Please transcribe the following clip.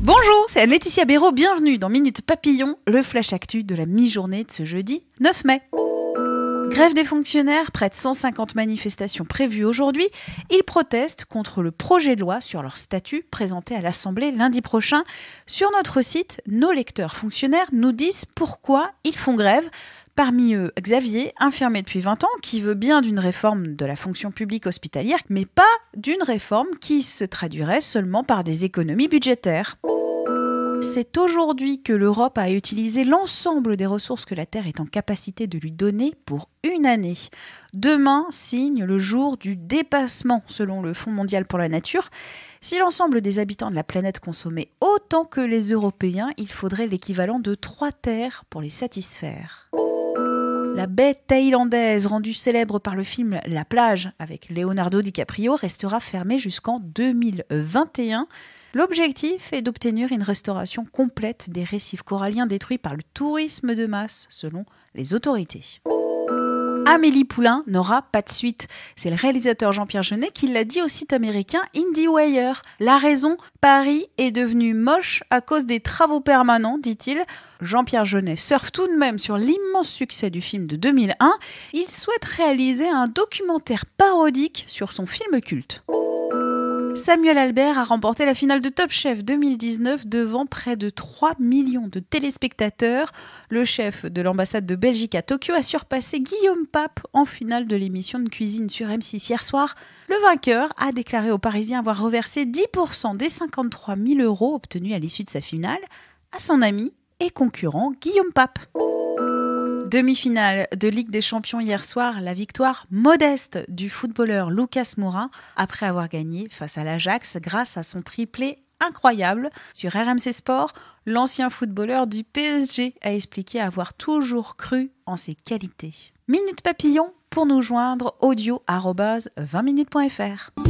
Bonjour, c'est Laetitia Béraud, bienvenue dans Minute Papillon, le flash actu de la mi-journée de ce jeudi 9 mai. Grève des fonctionnaires, près de 150 manifestations prévues aujourd'hui. Ils protestent contre le projet de loi sur leur statut présenté à l'Assemblée lundi prochain. Sur notre site, nos lecteurs fonctionnaires nous disent pourquoi ils font grève. Parmi eux, Xavier, infirmier depuis 20 ans, qui veut bien d'une réforme de la fonction publique hospitalière, mais pas d'une réforme qui se traduirait seulement par des économies budgétaires. C'est aujourd'hui que l'Europe a utilisé l'ensemble des ressources que la Terre est en capacité de lui donner pour une année. Demain signe le jour du dépassement, selon le Fonds mondial pour la nature. Si l'ensemble des habitants de la planète consommait autant que les Européens, il faudrait l'équivalent de trois Terres pour les satisfaire. La baie thaïlandaise, rendue célèbre par le film La plage avec Leonardo DiCaprio, restera fermée jusqu'en 2021. L'objectif est d'obtenir une restauration complète des récifs coralliens détruits par le tourisme de masse, selon les autorités. Amélie Poulain n'aura pas de suite. C'est le réalisateur Jean-Pierre Jeunet qui l'a dit au site américain IndieWire. La raison, Paris est devenu moche à cause des travaux permanents, dit-il. Jean-Pierre Jeunet surfe tout de même sur l'immense succès du film de 2001. Il souhaite réaliser un documentaire parodique sur son film culte. Samuel Albert a remporté la finale de Top Chef 2019 devant près de 3 millions de téléspectateurs. Le chef de l'ambassade de Belgique à Tokyo a surpassé Guillaume Pape en finale de l'émission de cuisine sur M6 hier soir. Le vainqueur a déclaré aux Parisiens avoir reversé 10% des 53 000 euros obtenus à l'issue de sa finale à son ami et concurrent Guillaume Pape. Demi-finale de Ligue des Champions hier soir, la victoire modeste du footballeur Lucas Moura après avoir gagné face à l'Ajax grâce à son triplé incroyable. Sur RMC Sport, l'ancien footballeur du PSG a expliqué avoir toujours cru en ses qualités. Minute papillon pour nous joindre audio 20minutes.fr.